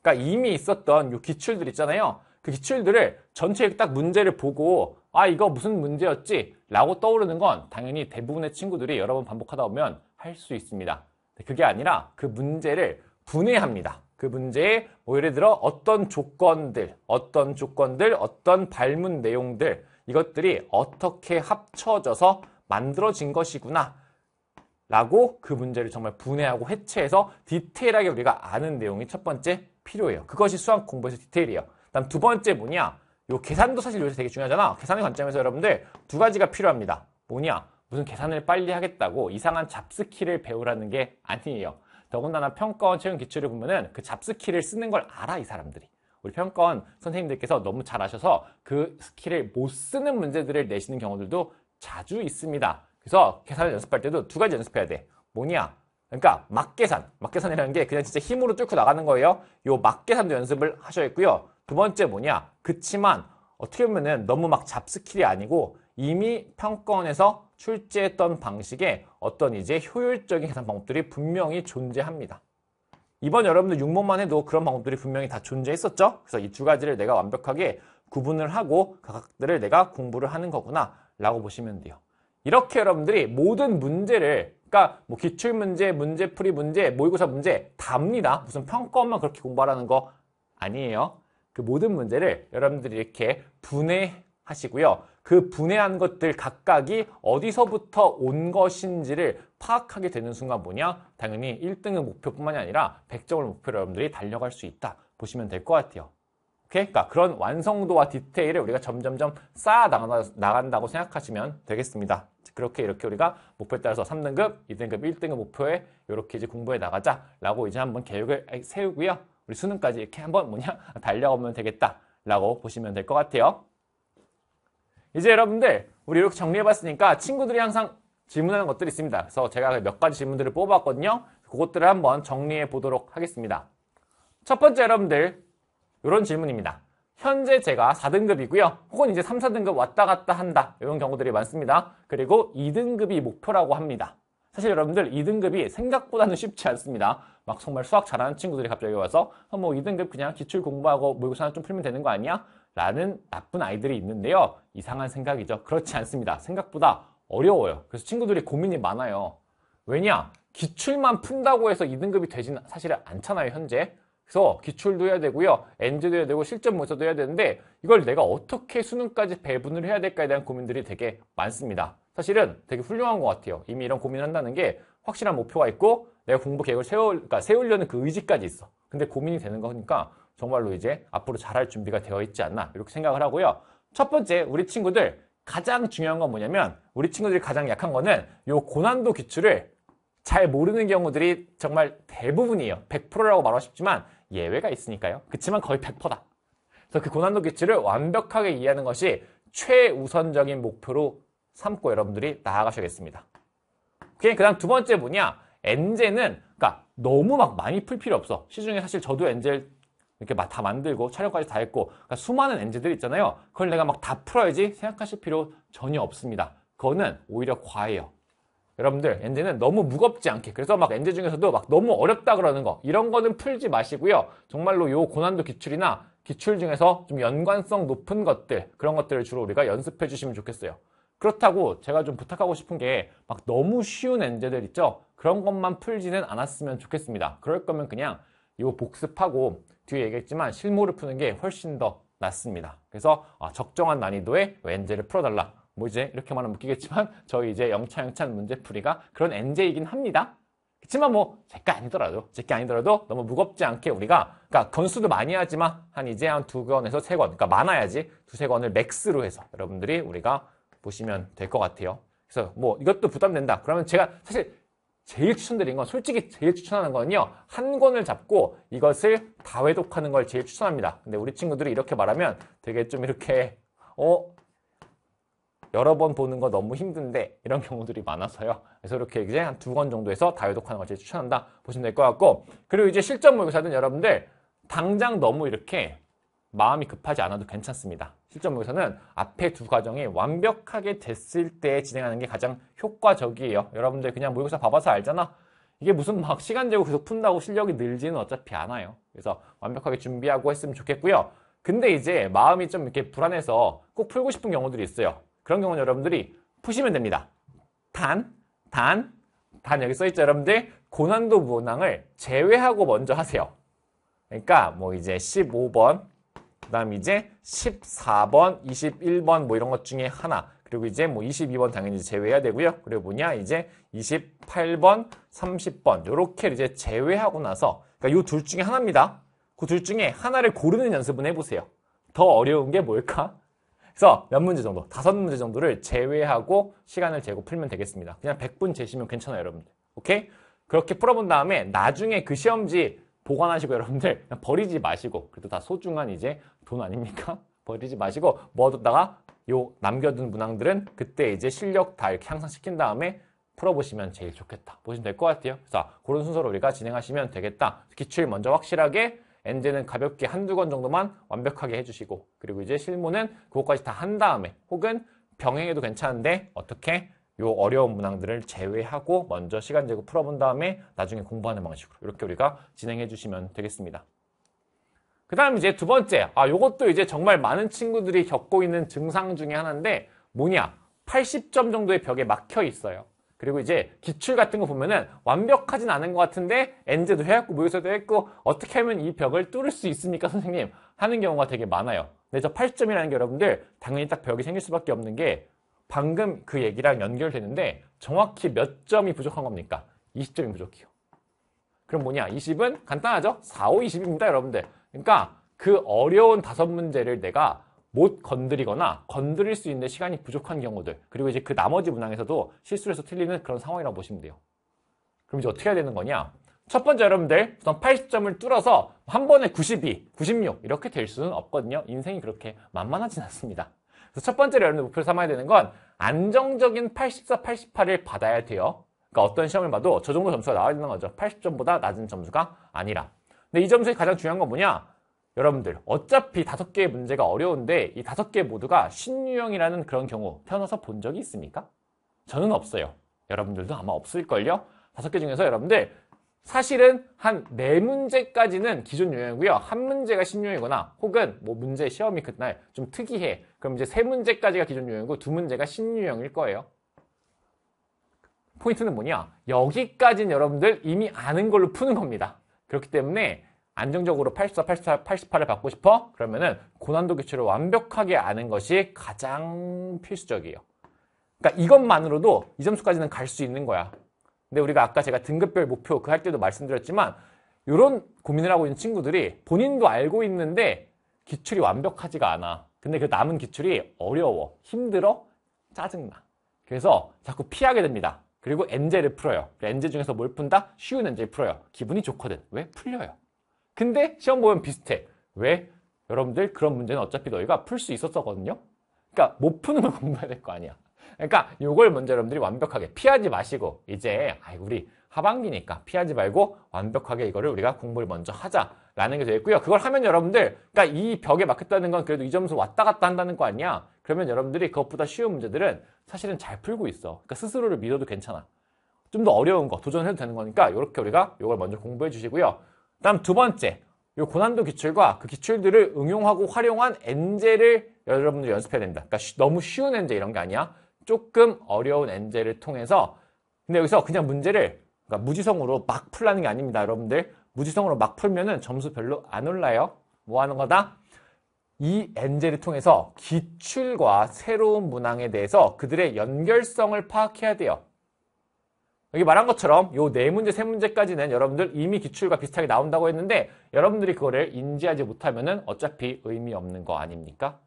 그러니까 이미 있었던 요 기출들 있잖아요. 그 기출들을 전체 딱 문제를 보고 아 이거 무슨 문제였지? 라고 떠오르는 건 당연히 대부분의 친구들이 여러 번 반복하다 보면 할 수 있습니다. 그게 아니라 그 문제를 분해합니다. 그 문제에 뭐 예를 들어 어떤 조건들, 어떤 조건들, 어떤 발문 내용들 이것들이 어떻게 합쳐져서 만들어진 것이구나 라고 그 문제를 정말 분해하고 해체해서 디테일하게 우리가 아는 내용이 첫 번째 필요해요. 그것이 수학 공부에서 디테일이에요. 다음 두 번째 뭐냐? 요 계산도 사실 요새 되게 중요하잖아. 계산의 관점에서 여러분들 두 가지가 필요합니다. 뭐냐? 무슨 계산을 빨리 하겠다고 이상한 잡스키를 배우라는 게 아니에요. 더군다나 평가원 채용 기출을 보면은 그 잡스키를 쓰는 걸 알아 이 사람들이. 우리 평가원 선생님들께서 너무 잘 아셔서 그 스킬을 못 쓰는 문제들을 내시는 경우들도 자주 있습니다. 그래서 계산을 연습할 때도 두 가지 연습해야 돼. 뭐냐? 그러니까 막계산, 막계산이라는 게 그냥 진짜 힘으로 뚫고 나가는 거예요. 요 막계산도 연습을 하셔야했고요두 번째 뭐냐? 그치만 어떻게 보면은 너무 막 잡스킬이 아니고 이미 평가원에서 출제했던 방식의 어떤 이제 효율적인 계산 방법들이 분명히 존재합니다. 이번 여러분들 6문만 해도 그런 방법들이 분명히 다 존재했었죠. 그래서 이 두 가지를 내가 완벽하게 구분을 하고 각각들을 내가 공부를 하는 거구나 라고 보시면 돼요. 이렇게 여러분들이 모든 문제를 그러니까 뭐 기출 문제, 문제풀이 문제, 모의고사 문제 답니다. 무슨 평가만 그렇게 공부하라는 거 아니에요. 그 모든 문제를 여러분들이 이렇게 분해 하시고요. 그 분해한 것들 각각이 어디서부터 온 것인지를 파악하게 되는 순간 뭐냐? 당연히 1등의 목표뿐만이 아니라 100점을 목표로 여러분들이 달려갈 수 있다. 보시면 될 것 같아요. 그러니까 그런 완성도와 디테일을 우리가 점점점 쌓아 나간다고 생각하시면 되겠습니다. 그렇게 이렇게 우리가 목표에 따라서 3등급, 2등급, 1등급 목표에 이렇게 이제 공부해 나가자라고 이제 한번 계획을 세우고요. 우리 수능까지 이렇게 한번 뭐냐? 달려가면 되겠다라고 보시면 될 것 같아요. 이제 여러분들 우리 이렇게 정리해봤으니까 친구들이 항상 질문하는 것들이 있습니다. 그래서 제가 몇 가지 질문들을 뽑아왔거든요. 그것들을 한번 정리해 보도록 하겠습니다. 첫 번째 여러분들 이런 질문입니다. 현재 제가 4등급이고요. 혹은 이제 3, 4등급 왔다 갔다 한다. 이런 경우들이 많습니다. 그리고 2등급이 목표라고 합니다. 사실 여러분들 2등급이 생각보다는 쉽지 않습니다. 막 정말 수학 잘하는 친구들이 갑자기 와서 어, 뭐 2등급 그냥 기출 공부하고 모의고사는 좀 풀면 되는 거 아니야? 라는 나쁜 아이들이 있는데요. 이상한 생각이죠. 그렇지 않습니다. 생각보다 어려워요. 그래서 친구들이 고민이 많아요. 왜냐? 기출만 푼다고 해서 2등급이 되진 사실 은 않잖아요, 현재. 그래서 기출도 해야 되고요. 엔제도 해야 되고 실전 문서도 해야 되는데 이걸 내가 어떻게 수능까지 배분을 해야 될까에 대한 고민들이 되게 많습니다. 사실은 되게 훌륭한 것 같아요. 이미 이런 고민을 한다는 게 확실한 목표가 있고 내가 공부 계획을 세울, 그러니까 세우려는 그 의지까지 있어. 근데 고민이 되는 거니까 정말로 이제 앞으로 잘할 준비가 되어 있지 않나 이렇게 생각을 하고요. 첫 번째 우리 친구들 가장 중요한 건 뭐냐면 우리 친구들이 가장 약한 거는 요 고난도 기출을 잘 모르는 경우들이 정말 대부분이에요. 100%라고 말하고 싶지만 예외가 있으니까요. 그렇지만 거의 100%다. 그래서 그 고난도 기출을 완벽하게 이해하는 것이 최우선적인 목표로 삼고 여러분들이 나아가셔야겠습니다. 오케그 다음 두 번째 뭐냐. 엔제는, 그니까 러 너무 막 많이 풀 필요 없어. 시중에 사실 저도 엔젤 이렇게 다 만들고 촬영까지 다 했고 그러니까 수많은 엔진들 있잖아요. 그걸 내가 막 다 풀어야지 생각하실 필요 전혀 없습니다. 그거는 오히려 과해요. 여러분들 엔진은 너무 무겁지 않게 그래서 막 엔진 중에서도 막 너무 어렵다 그러는 거 이런 거는 풀지 마시고요. 정말로 요 고난도 기출이나 기출 중에서 좀 연관성 높은 것들 그런 것들을 주로 우리가 연습해 주시면 좋겠어요. 그렇다고 제가 좀 부탁하고 싶은 게 막 너무 쉬운 엔제들 있죠? 그런 것만 풀지는 않았으면 좋겠습니다. 그럴 거면 그냥 이거 복습하고 뒤에 얘기했지만 실물을 푸는 게 훨씬 더 낫습니다. 그래서 아, 적정한 난이도의 엔제를 풀어달라. 뭐 이제 이렇게 말하면 웃기겠지만 저희 이제 영차영찬 문제풀이가 그런 엔제이긴 합니다. 그렇지만 뭐 제가 아니더라도 제게 아니더라도 너무 무겁지 않게 우리가 그러니까 건수도 많이 하지만 한 이제 한 두 권에서 세 권, 그러니까 많아야지 두 세 권을 맥스로 해서 여러분들이 우리가 보시면 될 것 같아요. 그래서 뭐 이것도 부담된다. 그러면 제가 사실 제일 추천드린 건 솔직히 제일 추천하는 건요 한 권을 잡고 이것을 다 외독하는 걸 제일 추천합니다 근데 우리 친구들이 이렇게 말하면 되게 좀 이렇게 어 여러 번 보는 거 너무 힘든데 이런 경우들이 많아서요 그래서 이렇게 이제 한 두 권 정도에서 다 외독하는 걸 제일 추천한다 보시면 될 것 같고 그리고 이제 실전 모의고사는 여러분들 당장 너무 이렇게 마음이 급하지 않아도 괜찮습니다. 실전모의서는 앞에 두 과정이 완벽하게 됐을 때 진행하는 게 가장 효과적이에요. 여러분들 그냥 모의고사 봐봐서 알잖아. 이게 무슨 막 시간 재고 계속 푼다고 실력이 늘지는 어차피 않아요. 그래서 완벽하게 준비하고 했으면 좋겠고요. 근데 이제 마음이 좀 이렇게 불안해서 꼭 풀고 싶은 경우들이 있어요. 그런 경우는 여러분들이 푸시면 됩니다. 단, 단, 단 여기 써있죠 여러분들? 고난도 문항을 제외하고 먼저 하세요. 그러니까 뭐 이제 15번, 그 다음 이제 14번, 21번 뭐 이런 것 중에 하나 그리고 이제 뭐 22번 당연히 제외해야 되고요. 그리고 뭐냐 이제 28번, 30번 이렇게 이제 제외하고 나서 그러니까 이둘 중에 하나입니다. 그 둘 중에 하나를 고르는 연습은 해보세요. 더 어려운 게 뭘까? 그래서 몇 문제 정도, 다섯 문제 정도를 제외하고 시간을 재고 풀면 되겠습니다. 그냥 100분 재시면 괜찮아요, 여러분들. 오케이? 그렇게 풀어본 다음에 나중에 그 시험지 보관하시고 여러분들 버리지 마시고 그래도 다 소중한 이제 돈 아닙니까? 버리지 마시고 뭐아뒀다가요 남겨둔 문항들은 그때 이제 실력 다 이렇게 향상 시킨 다음에 풀어보시면 제일 좋겠다 보시면 될 것 같아요 자 그런 순서로 우리가 진행하시면 되겠다 기출 먼저 확실하게 엔제는 가볍게 한두 권 정도만 완벽하게 해주시고 그리고 이제 실무는 그것까지 다 한 다음에 혹은 병행해도 괜찮은데 어떻게 요 어려운 문항들을 제외하고 먼저 시간 제고 풀어본 다음에 나중에 공부하는 방식으로 이렇게 우리가 진행해 주시면 되겠습니다. 그 다음 이제 두 번째, 아, 요것도 이제 정말 많은 친구들이 겪고 있는 증상 중에 하나인데 뭐냐? 80점 정도의 벽에 막혀 있어요. 그리고 이제 기출 같은 거 보면은 완벽하진 않은 것 같은데 엔제도 해왔고 모의서도 했고 어떻게 하면 이 벽을 뚫을 수 있습니까 선생님 하는 경우가 되게 많아요. 근데 저 8점이라는 게 여러분들 당연히 딱 벽이 생길 수밖에 없는 게 방금 그 얘기랑 연결되는데 정확히 몇 점이 부족한 겁니까? 20점이 부족해요. 그럼 뭐냐? 20은 간단하죠? 4, 5, 20입니다, 여러분들. 그러니까 그 어려운 다섯 문제를 내가 못 건드리거나 건드릴 수 있는 시간이 부족한 경우들 그리고 이제 그 나머지 문항에서도 실수를 해서 틀리는 그런 상황이라고 보시면 돼요. 그럼 이제 어떻게 해야 되는 거냐? 첫 번째 여러분들 우선 80점을 뚫어서 한 번에 92, 96 이렇게 될 수는 없거든요. 인생이 그렇게 만만하진 않습니다. 그래서 첫 번째로 여러분들 목표를 삼아야 되는 건 안정적인 84, 88을 받아야 돼요. 그러니까 어떤 시험을 봐도 저 정도 점수가 나와야 되는 거죠. 80점보다 낮은 점수가 아니라. 근데 이 점수의 가장 중요한 건 뭐냐? 여러분들 어차피 다섯 개의 문제가 어려운데 이 다섯 개 모두가 신유형이라는 그런 경우 태어나서 본 적이 있습니까? 저는 없어요. 여러분들도 아마 없을걸요? 다섯 개 중에서 여러분들 사실은 한 네문제까지는 기존 유형이고요. 한 문제가 신유형이거나 혹은 뭐 문제 시험이 그날 좀 특이해. 그럼 이제 세문제까지가 기존 유형이고 두문제가 신유형일 거예요. 포인트는 뭐냐? 여기까지는 여러분들 이미 아는 걸로 푸는 겁니다. 그렇기 때문에 안정적으로 84, 84, 88을 받고 싶어? 그러면은 고난도 교체를 완벽하게 아는 것이 가장 필수적이에요. 그러니까 이것만으로도 이 점수까지는 갈 수 있는 거야. 근데 우리가 아까 제가 등급별 목표 그 할 때도 말씀드렸지만 이런 고민을 하고 있는 친구들이 본인도 알고 있는데 기출이 완벽하지가 않아. 근데 그 남은 기출이 어려워, 힘들어, 짜증나. 그래서 자꾸 피하게 됩니다. 그리고 엔제를 풀어요. 엔제 중에서 뭘 푼다? 쉬운 엔제 풀어요. 기분이 좋거든. 왜? 풀려요. 근데 시험 보면 비슷해. 왜? 여러분들 그런 문제는 어차피 너희가 풀 수 있었거든요. 그러니까 못 푸는 걸 공부해야 될 거 아니야. 그러니까 이걸 먼저 여러분들이 완벽하게 피하지 마시고 이제 아이 우리 하반기니까 피하지 말고 완벽하게 이거를 우리가 공부를 먼저 하자라는 게 되겠고요. 그걸 하면 여러분들 그러니까 이 벽에 막혔다는 건 그래도 이 점수 왔다 갔다 한다는 거 아니야. 그러면 여러분들이 그것보다 쉬운 문제들은 사실은 잘 풀고 있어. 그러니까 스스로를 믿어도 괜찮아. 좀 더 어려운 거 도전해도 되는 거니까 이렇게 우리가 이걸 먼저 공부해 주시고요. 다음 두 번째 이 고난도 기출과 그 기출들을 응용하고 활용한 엔제를 여러분들이 연습해야 됩니다. 그러니까 너무 쉬운 엔제 이런 게 아니야. 조금 어려운 엔젤을 통해서 근데 여기서 그냥 문제를 그러니까 무지성으로 막 풀라는 게 아닙니다. 여러분들 무지성으로 막 풀면은 점수 별로 안 올라요. 뭐 하는 거다? 이 엔젤을 통해서 기출과 새로운 문항에 대해서 그들의 연결성을 파악해야 돼요. 여기 말한 것처럼 요 네 문제, 세 문제까지는 여러분들 이미 기출과 비슷하게 나온다고 했는데 여러분들이 그거를 인지하지 못하면은 어차피 의미 없는 거 아닙니까?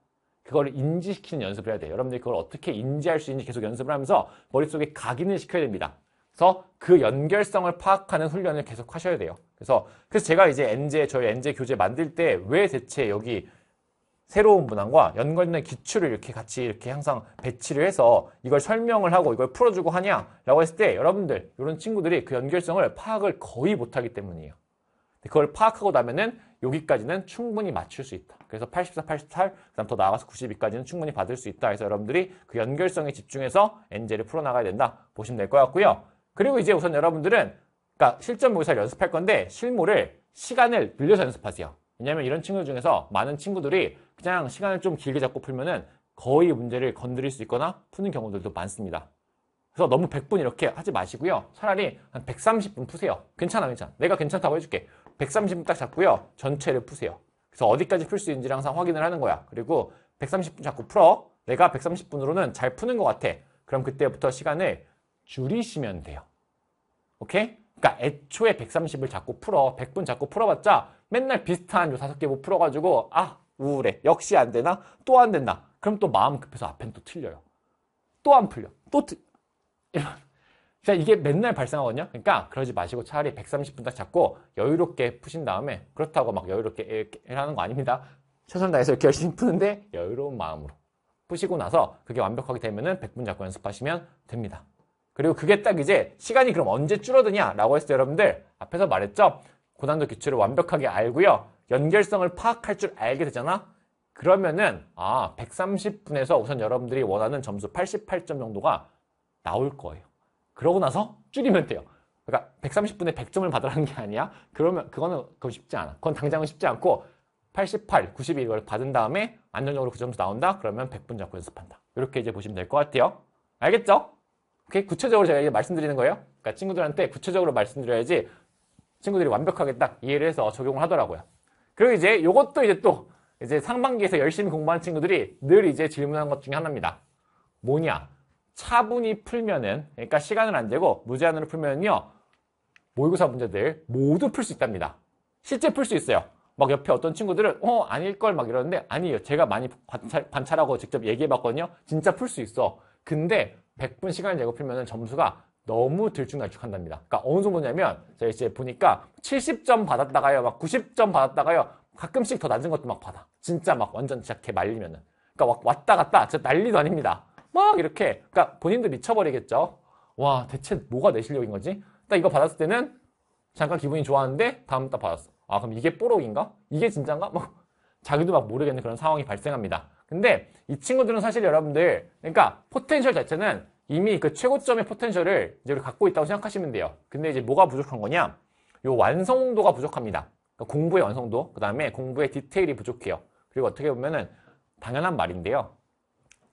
그걸 인지시키는 연습을 해야 돼요. 여러분들이 그걸 어떻게 인지할 수 있는지 계속 연습을 하면서 머릿속에 각인을 시켜야 됩니다. 그래서 그 연결성을 파악하는 훈련을 계속 하셔야 돼요. 그래서, 그래서 제가 이제 엔제, 저희 엔제 교재 만들 때 왜 대체 여기 새로운 문항과 연관된 기출을 이렇게 같이 이렇게 항상 배치를 해서 이걸 설명을 하고 이걸 풀어주고 하냐라고 했을 때 여러분들, 이런 친구들이 그 연결성을 파악을 거의 못하기 때문이에요. 그걸 파악하고 나면은 여기까지는 충분히 맞출 수 있다. 그래서 84, 88, 그다음 더 나아가서 92까지는 충분히 받을 수 있다. 그래서 여러분들이 그 연결성에 집중해서 엔젤을 풀어나가야 된다. 보시면 될 것 같고요. 그리고 이제 우선 여러분들은 그러니까 실전 모의사를 연습할 건데 실무를 시간을 늘려서 연습하세요. 왜냐하면 이런 친구 중에서 많은 친구들이 그냥 시간을 좀 길게 잡고 풀면은 거의 문제를 건드릴 수 있거나 푸는 경우들도 많습니다. 그래서 너무 100분 이렇게 하지 마시고요. 차라리 한 130분 푸세요. 괜찮아, 괜찮아. 내가 괜찮다고 해줄게. 130분 딱 잡고요. 전체를 푸세요. 그래서 어디까지 풀 수 있는지 항상 확인을 하는 거야. 그리고 130분 자꾸 풀어. 내가 130분으로는 잘 푸는 것 같아. 그럼 그때부터 시간을 줄이시면 돼요. 오케이? 그러니까 애초에 130을 자꾸 풀어. 100분 자꾸 풀어봤자 맨날 비슷한 요 다섯 개못 뭐 풀어가지고 아 우울해. 역시 안 되나? 또 안 된다. 그럼 또 마음 급해서 앞엔 또 틀려요. 또 안 풀려. 또 틀... 이런 그 이게 맨날 발생하거든요. 그러니까 그러지 마시고 차라리 130분 딱 잡고 여유롭게 푸신 다음에 그렇다고 막 여유롭게 하는 거 아닙니다. 최선을 다해서 이렇게 열심히 푸는데 여유로운 마음으로 푸시고 나서 그게 완벽하게 되면은 100분 잡고 연습하시면 됩니다. 그리고 그게 딱 이제 시간이 그럼 언제 줄어드냐라고 했을 때 여러분들 앞에서 말했죠. 고난도 기출을 완벽하게 알고요. 연결성을 파악할 줄 알게 되잖아. 그러면은 아 130분에서 우선 여러분들이 원하는 점수 88점 정도가 나올 거예요. 그러고 나서 줄이면 돼요. 그러니까 130분에 100점을 받으라는 게 아니야. 그러면 그거는 그건 쉽지 않아. 그건 당장은 쉽지 않고 88, 90이 받은 다음에 안정적으로 그 점수 나온다. 그러면 100분 잡고 연습한다. 이렇게 이제 보시면 될 것 같아요. 알겠죠? 그게 구체적으로 제가 이제 말씀드리는 거예요. 그러니까 친구들한테 구체적으로 말씀드려야지 친구들이 완벽하게 딱 이해를 해서 적용을 하더라고요. 그리고 이제 이것도 이제 또 이제 상반기에서 열심히 공부한 친구들이 늘 이제 질문한것 중에 하나입니다. 뭐냐? 차분히 풀면은 그러니까 시간을 안되고 무제한으로 풀면요 모의고사 문제들 모두 풀 수 있답니다 실제 풀 수 있어요 막 옆에 어떤 친구들은 어 아닐걸 막 이러는데 아니에요 제가 많이 관찰, 관찰하고 직접 얘기해 봤거든요 진짜 풀 수 있어 근데 100분 시간을 재고 풀면은 점수가 너무 들쭉날쭉한답니다 그러니까 어느 정도냐면 제가 이제 보니까 70점 받았다가요 막 90점 받았다가요 가끔씩 더 낮은 것도 막 받아 진짜 막 완전 진짜 개 말리면은 그러니까 왔다 갔다 진짜 난리도 아닙니다 막 이렇게 그러니까 본인도 미쳐버리겠죠. 와 대체 뭐가 내 실력인 거지? 딱 이거 받았을 때는 잠깐 기분이 좋았는데 다음 달 받았어. 아 그럼 이게 뽀록인가? 이게 진짠가? 뭐 자기도 막 모르겠는 그런 상황이 발생합니다. 근데 이 친구들은 사실 여러분들 그러니까 포텐셜 자체는 이미 그 최고점의 포텐셜을 이제 갖고 있다고 생각하시면 돼요. 근데 이제 뭐가 부족한 거냐? 요 완성도가 부족합니다. 그러니까 공부의 완성도, 그 다음에 공부의 디테일이 부족해요. 그리고 어떻게 보면은 당연한 말인데요.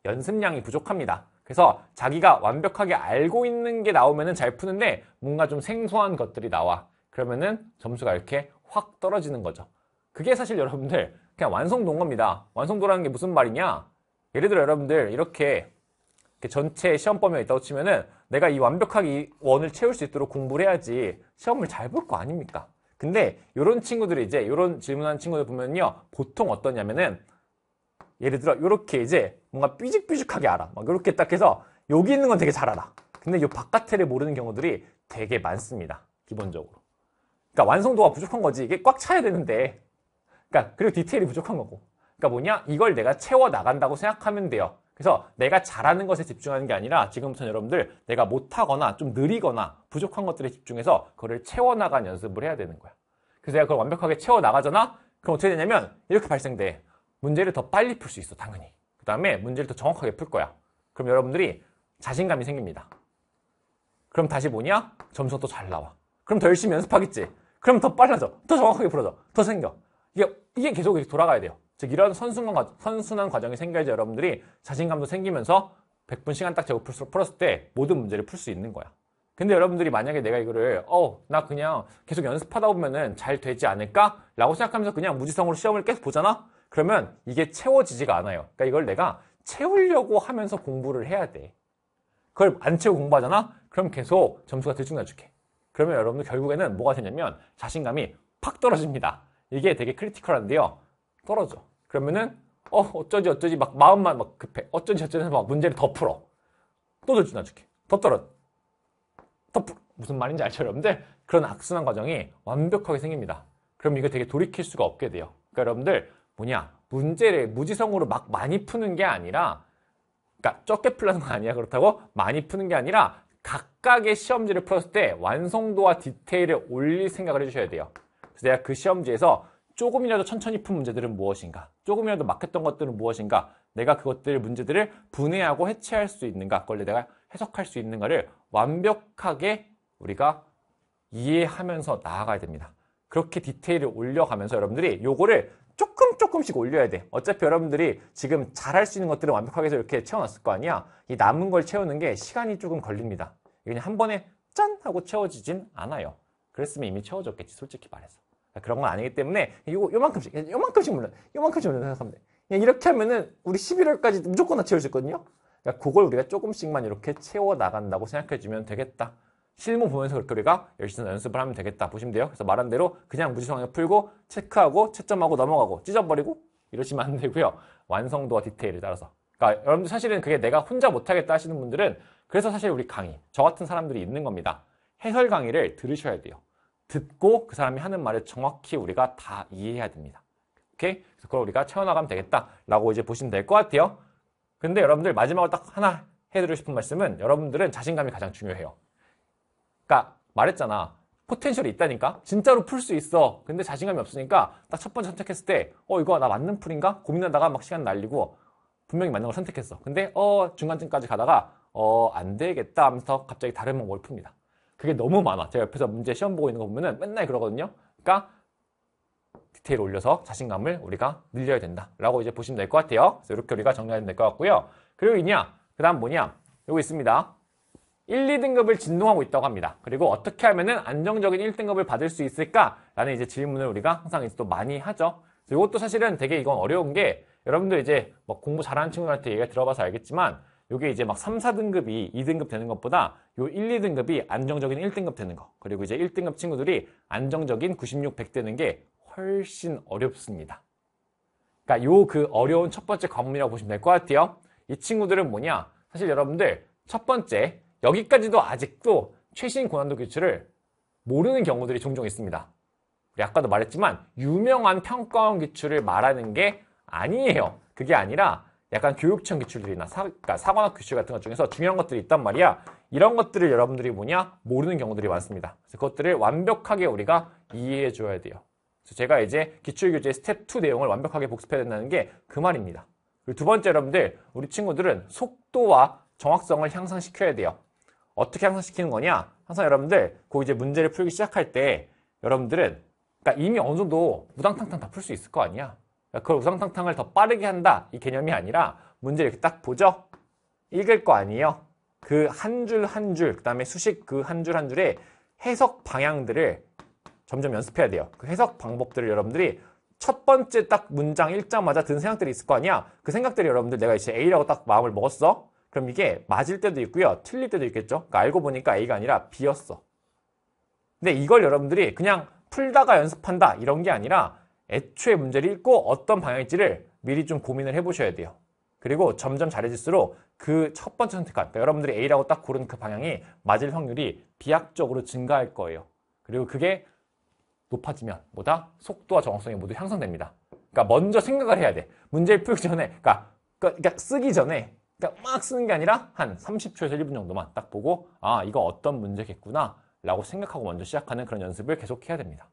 연습량이 부족합니다. 그래서 자기가 완벽하게 알고 있는 게 나오면 잘 푸는데 뭔가 좀 생소한 것들이 나와. 그러면은 점수가 이렇게 확 떨어지는 거죠. 그게 사실 여러분들 그냥 완성도인 겁니다. 완성도라는 게 무슨 말이냐? 예를 들어 여러분들 이렇게, 전체 시험 범위가 있다고 치면은 내가 이 완벽하게 이 원을 채울 수 있도록 공부를 해야지 시험을 잘 볼 거 아닙니까? 근데 이런 친구들이 이제 이런 질문하는 친구들 보면요 보통 어떠냐면은 예를 들어 이렇게 이제 뭔가 삐죽삐죽하게 알아. 막 이렇게 딱 해서 여기 있는 건 되게 잘 알아. 근데 이 바깥에를 모르는 경우들이 되게 많습니다. 기본적으로. 그러니까 완성도가 부족한 거지. 이게 꽉 차야 되는데. 그러니까 그리고 디테일이 부족한 거고. 그러니까 뭐냐? 이걸 내가 채워 나간다고 생각하면 돼요. 그래서 내가 잘하는 것에 집중하는 게 아니라 지금부터 여러분들 내가 못하거나 좀 느리거나 부족한 것들에 집중해서 그거를 채워나간 연습을 해야 되는 거야. 그래서 내가 그걸 완벽하게 채워나가잖아? 그럼 어떻게 되냐면 이렇게 발생돼. 문제를 더 빨리 풀 수 있어 당연히 그 다음에 문제를 더 정확하게 풀 거야 그럼 여러분들이 자신감이 생깁니다 그럼 다시 뭐냐? 점수가 또잘 나와 그럼 더 열심히 연습하겠지 그럼 더 빨라져 더 정확하게 풀어져 더 생겨 이게, 이게 계속 이렇게 돌아가야 돼요 즉 이런 선순환, 선순환 과정이 생겨야지 여러분들이 자신감도 생기면서 100분 시간 딱제풀수고 풀었을 때 모든 문제를 풀 수 있는 거야 근데 여러분들이 만약에 내가 이거를 어 나 그냥 계속 연습하다 보면은 잘 되지 않을까? 라고 생각하면서 그냥 무지성으로 시험을 계속 보잖아? 그러면 이게 채워지지가 않아요. 그러니까 이걸 내가 채우려고 하면서 공부를 해야 돼. 그걸 안 채우고 공부하잖아? 그럼 계속 점수가 들쭉날쭉해. 그러면 여러분들 결국에는 뭐가 되냐면 자신감이 팍 떨어집니다. 이게 되게 크리티컬한데요. 떨어져. 그러면은 어 어쩌지 어쩌지 막 마음만 막 급해. 어쩌지 어쩌지 막 문제를 더 풀어. 또 들쭉날쭉해. 더 떨어져. 더 풀어. 무슨 말인지 알죠 여러분들? 그런 악순환 과정이 완벽하게 생깁니다. 그럼 이거 되게 돌이킬 수가 없게 돼요. 그러니까 여러분들 뭐냐 문제를 무지성으로 막 많이 푸는 게 아니라 그러니까 적게 풀라는 거 아니야 그렇다고 많이 푸는 게 아니라 각각의 시험지를 풀었을 때 완성도와 디테일을 올릴 생각을 해주셔야 돼요 그래서 내가 그 시험지에서 조금이라도 천천히 푼 문제들은 무엇인가 조금이라도 막혔던 것들은 무엇인가 내가 그것들 문제들을 분해하고 해체할 수 있는가 그걸 내가 해석할 수 있는가를 완벽하게 우리가 이해하면서 나아가야 됩니다 그렇게 디테일을 올려가면서 여러분들이 요거를 조금 조금씩 올려야 돼. 어차피 여러분들이 지금 잘 할 수 있는 것들을 완벽하게 해서 이렇게 채워놨을 거 아니야. 이 남은 걸 채우는 게 시간이 조금 걸립니다. 그냥 한 번에 짠 하고 채워지진 않아요. 그랬으면 이미 채워졌겠지 솔직히 말해서. 그러니까 그런 건 아니기 때문에 요, 요만큼씩 요만큼씩 물론 요만큼씩 물론 생각하면 돼. 그냥 이렇게 하면은 우리 11월까지 무조건 다 채울 수 있거든요. 그러니까 그걸 우리가 조금씩만 이렇게 채워 나간다고 생각해 주면 되겠다. 실무 보면서 그렇게 우리가 열심히 연습을 하면 되겠다 보시면 돼요. 그래서 말한 대로 그냥 무지성하게 풀고 체크하고 채점하고 넘어가고 찢어버리고 이러시면 안 되고요. 완성도와 디테일을 따라서. 그러니까 여러분들 사실은 그게 내가 혼자 못하겠다 하시는 분들은 그래서 사실 우리 강의, 저 같은 사람들이 있는 겁니다. 해설 강의를 들으셔야 돼요. 듣고 그 사람이 하는 말을 정확히 우리가 다 이해해야 됩니다. 오케이? 그래서 그걸 우리가 채워나가면 되겠다라고 이제 보시면 될 것 같아요. 근데 여러분들 마지막으로 딱 하나 해드리고 싶은 말씀은 여러분들은 자신감이 가장 중요해요. 그러니까 말했잖아. 포텐셜이 있다니까? 진짜로 풀 수 있어. 근데 자신감이 없으니까 딱 첫 번째 선택했을 때, 어, 이거 나 맞는 풀인가? 고민하다가 막 시간 날리고, 분명히 맞는 걸 선택했어. 근데, 어, 중간쯤까지 가다가, 어, 안 되겠다 하면서 갑자기 다른 방법을 풉니다. 그게 너무 많아. 제가 옆에서 문제 시험 보고 있는 거 보면은 맨날 그러거든요. 그러니까, 디테일 올려서 자신감을 우리가 늘려야 된다. 라고 이제 보시면 될 것 같아요. 그래서 이렇게 우리가 정리하면 될 것 같고요. 그리고 있냐? 그 다음 뭐냐? 여기 있습니다. 1, 2등급을 진동하고 있다고 합니다. 그리고 어떻게 하면 은 안정적인 1등급을 받을 수 있을까라는 이제 질문을 우리가 항상 이제 또 많이 하죠. 이것도 사실은 되게 이건 어려운 게 여러분도 이제 막 공부 잘하는 친구들한테 얘기가 들어봐서 알겠지만 이게 이제 막 3, 4등급이 2등급 되는 것보다 요 1, 2등급이 안정적인 1등급 되는 거 그리고 이제 1등급 친구들이 안정적인 96, 100 되는 게 훨씬 어렵습니다. 그러니까 요 그 어려운 첫 번째 관문이라고 보시면 될 것 같아요. 이 친구들은 뭐냐? 사실 여러분들 첫 번째 여기까지도 아직도 최신 고난도 기출을 모르는 경우들이 종종 있습니다. 우리 아까도 말했지만 유명한 평가원 기출을 말하는 게 아니에요. 그게 아니라 약간 교육청 기출들이나 사, 그러니까 사관학 기출 같은 것 중에서 중요한 것들이 있단 말이야. 이런 것들을 여러분들이 뭐냐? 모르는 경우들이 많습니다. 그래서 그것들을 완벽하게 우리가 이해해 줘야 돼요. 그래서 제가 이제 기출교재 스텝 2 내용을 완벽하게 복습해야 된다는 게 그 말입니다. 그리고 두 번째 여러분들, 우리 친구들은 속도와 정확성을 향상시켜야 돼요. 어떻게 향상시키는 거냐? 항상 여러분들 그 이제 문제를 풀기 시작할 때 여러분들은 그러니까 이미 어느 정도 우당탕탕다 풀 수 있을 거 아니야? 그러니까 그걸 우당탕탕을더 빠르게 한다 이 개념이 아니라 문제 이렇게 딱 보죠? 읽을 거 아니에요? 그 한 줄 한 줄그 다음에 수식 그 한 줄 한 줄의 해석 방향들을 점점 연습해야 돼요. 그 해석 방법들을 여러분들이 첫 번째 딱 문장 읽자마자 든 생각들이 있을 거 아니야? 그 생각들이 여러분들 내가 이제 A라고 딱 마음을 먹었어? 그럼 이게 맞을 때도 있고요. 틀릴 때도 있겠죠. 그러니까 알고 보니까 A가 아니라 B였어. 근데 이걸 여러분들이 그냥 풀다가 연습한다 이런 게 아니라 애초에 문제를 읽고 어떤 방향일지를 미리 좀 고민을 해보셔야 돼요. 그리고 점점 잘해질수록 그 첫 번째 선택한 그러니까 여러분들이 A라고 딱 고른 그 방향이 맞을 확률이 비약적으로 증가할 거예요. 그리고 그게 높아지면 뭐다? 속도와 정확성이 모두 향상됩니다. 그러니까 먼저 생각을 해야 돼. 문제를 풀기 전에, 그러니까, 그러니까 쓰기 전에 그러니까 막 쓰는 게 아니라 한 30초에서 1분 정도만 딱 보고 아 이거 어떤 문제겠구나 라고 생각하고 먼저 시작하는 그런 연습을 계속해야 됩니다.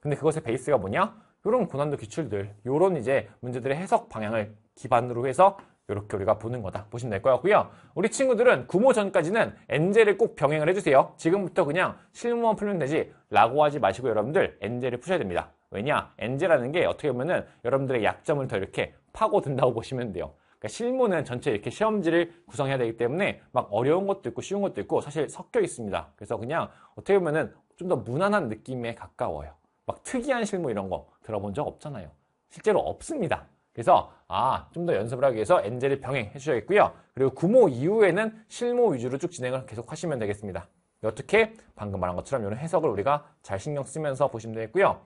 근데 그것의 베이스가 뭐냐? 이런 고난도 기출들, 이런 이제 문제들의 해석 방향을 기반으로 해서 이렇게 우리가 보는 거다 보시면 될 것 같고요. 우리 친구들은 구모 전까지는 엔젤을 꼭 병행을 해주세요. 지금부터 그냥 실무만 풀면 되지 라고 하지 마시고 여러분들 엔젤을 푸셔야 됩니다. 왜냐? 엔젤라는 게 어떻게 보면은 여러분들의 약점을 더 이렇게 파고든다고 보시면 돼요. 그러니까 실무는 전체 이렇게 시험지를 구성해야 되기 때문에 막 어려운 것도 있고 쉬운 것도 있고 사실 섞여 있습니다. 그래서 그냥 어떻게 보면은 좀 더 무난한 느낌에 가까워요. 막 특이한 실무 이런 거 들어본 적 없잖아요. 실제로 없습니다. 그래서 아, 좀 더 연습을 하기 위해서 엔젤을 병행해 주셔야겠고요. 그리고 구모 이후에는 실무 위주로 쭉 진행을 계속 하시면 되겠습니다. 어떻게 방금 말한 것처럼 이런 해석을 우리가 잘 신경 쓰면서 보시면 되겠고요.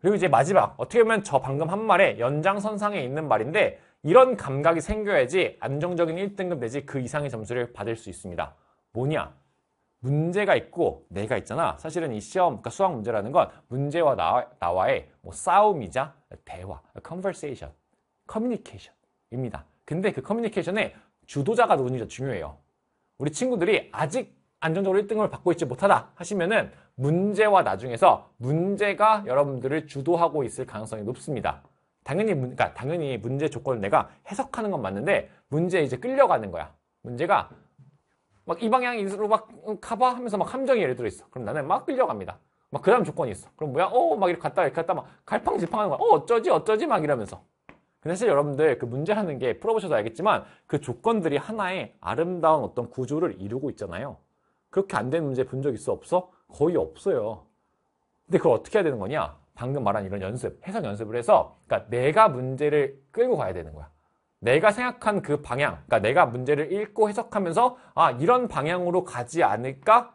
그리고 이제 마지막 어떻게 보면 저 방금 한 말의 연장선상에 있는 말인데 이런 감각이 생겨야지 안정적인 1등급 내지 그 이상의 점수를 받을 수 있습니다. 뭐냐? 문제가 있고 내가 있잖아. 사실은 이 시험, 그러니까 수학 문제라는 건 문제와 나, 와의뭐 싸움이자 대화, conversation, communication입니다. 근데 그 커뮤니케이션의 주도자가 누군지가 중요해요. 우리 친구들이 아직 안정적으로 1등을 받고 있지 못하다 하시면은 문제와 나중에서 문제가 여러분들을 주도하고 있을 가능성이 높습니다. 당연히 문, 그러니까 당연히 문제 조건을 내가 해석하는 건 맞는데 문제에 이제 끌려가는 거야. 문제가 막 이 방향으로 막 가봐 하면서 막 함정이 예를 들어 있어. 그럼 나는 막 끌려갑니다. 막 그다음 조건이 있어. 그럼 뭐야? 어, 막 이렇게 갔다 이렇게 갔다 막 갈팡질팡하는 거야. 어, 어쩌지 어쩌지 막 이러면서. 근데 사실 여러분들 그 문제라는 게 풀어보셔도 알겠지만 그 조건들이 하나의 아름다운 어떤 구조를 이루고 있잖아요. 그렇게 안 되는 문제 본 적 있어 없어? 거의 없어요. 근데 그걸 어떻게 해야 되는 거냐? 방금 말한 이런 연습, 해석 연습을 해서 그러니까 내가 문제를 끌고 가야 되는 거야. 내가 생각한 그 방향, 그러니까 내가 문제를 읽고 해석하면서 아 이런 방향으로 가지 않을까?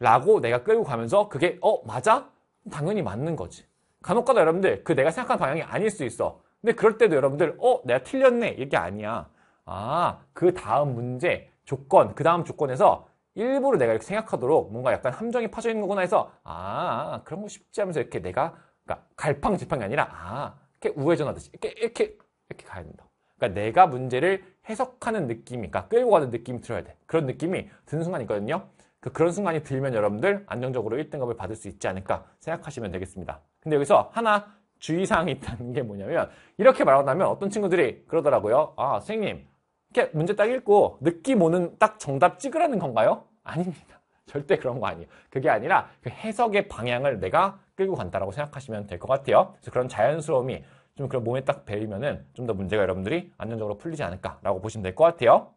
라고 내가 끌고 가면서 그게 어 맞아? 당연히 맞는 거지. 간혹가다 여러분들 그 내가 생각한 방향이 아닐 수 있어. 근데 그럴 때도 여러분들 어 내가 틀렸네 이게 아니야. 아 그 다음 문제 조건 그 다음 조건에서 일부러 내가 이렇게 생각하도록 뭔가 약간 함정이 파져 있는 거구나 해서 아, 아 그런 거 쉽지 하면서 이렇게 내가 그러니까 갈팡질팡이 아니라 아 이렇게 우회전하듯이 이렇게 이렇게 이렇게 가야 된다. 그러니까 내가 문제를 해석하는 느낌이니까 그러니까 끌고 가는 느낌이 들어야 돼. 그런 느낌이 드는 순간이거든요. 그 그런 순간이 들면 여러분들 안정적으로 1등급을 받을 수 있지 않을까 생각하시면 되겠습니다. 근데 여기서 하나 주의사항이 있다는 게 뭐냐면 이렇게 말하고 나면 어떤 친구들이 그러더라고요. 아 선생님 이렇게 문제 딱 읽고 느낌 오는 딱 정답 찍으라는 건가요? 아닙니다. 절대 그런 거 아니에요. 그게 아니라 그 해석의 방향을 내가 끌고 간다라고 생각하시면 될 것 같아요. 그래서 그런 자연스러움이 좀 그런 몸에 딱 배이면은 좀 더 문제가 여러분들이 안정적으로 풀리지 않을까라고 보시면 될 것 같아요.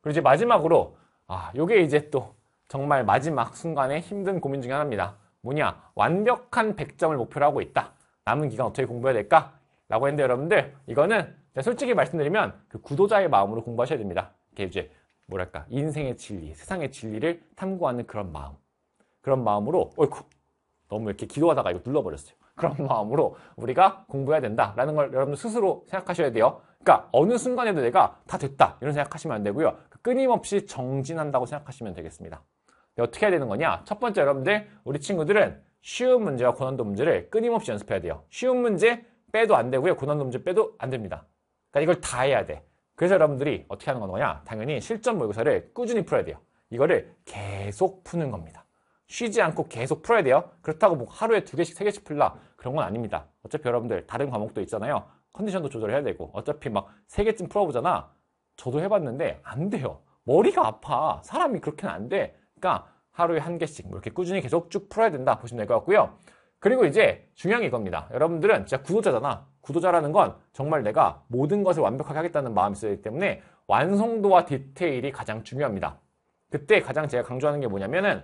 그리고 이제 마지막으로 아, 요게 이제 또 정말 마지막 순간에 힘든 고민 중에 하나입니다. 뭐냐? 완벽한 100점을 목표로 하고 있다. 남은 기간 어떻게 공부해야 될까? 라고 했는데 여러분들 이거는 솔직히 말씀드리면 그 구도자의 마음으로 공부하셔야 됩니다. 이게 이제 뭐랄까 인생의 진리, 세상의 진리를 탐구하는 그런 마음 그런 마음으로 어이쿠 너무 이렇게 기도하다가 이거 눌러버렸어요 그런 마음으로 우리가 공부해야 된다라는 걸 여러분 스스로 생각하셔야 돼요 그러니까 어느 순간에도 내가 다 됐다 이런 생각하시면 안 되고요 끊임없이 정진한다고 생각하시면 되겠습니다 어떻게 해야 되는 거냐 첫 번째 여러분들 우리 친구들은 쉬운 문제와 고난도 문제를 끊임없이 연습해야 돼요 쉬운 문제 빼도 안 되고요 고난도 문제 빼도 안 됩니다 그러니까 이걸 다 해야 돼 그래서 여러분들이 어떻게 하는 거냐? 당연히 실전 모의고사를 꾸준히 풀어야 돼요. 이거를 계속 푸는 겁니다. 쉬지 않고 계속 풀어야 돼요. 그렇다고 뭐 하루에 두 개씩, 세 개씩 풀라. 그런 건 아닙니다. 어차피 여러분들 다른 과목도 있잖아요. 컨디션도 조절해야 되고. 어차피 막 세 개쯤 풀어보잖아. 저도 해봤는데 안 돼요. 머리가 아파. 사람이 그렇게는 안 돼. 그러니까 하루에 한 개씩 뭐 이렇게 꾸준히 계속 쭉 풀어야 된다. 보시면 될 것 같고요. 그리고 이제 중요한 게 이겁니다. 여러분들은 진짜 구독자잖아. 구도자라는 건 정말 내가 모든 것을 완벽하게 하겠다는 마음이 있어야 되기 때문에 완성도와 디테일이 가장 중요합니다. 그때 가장 제가 강조하는 게 뭐냐면은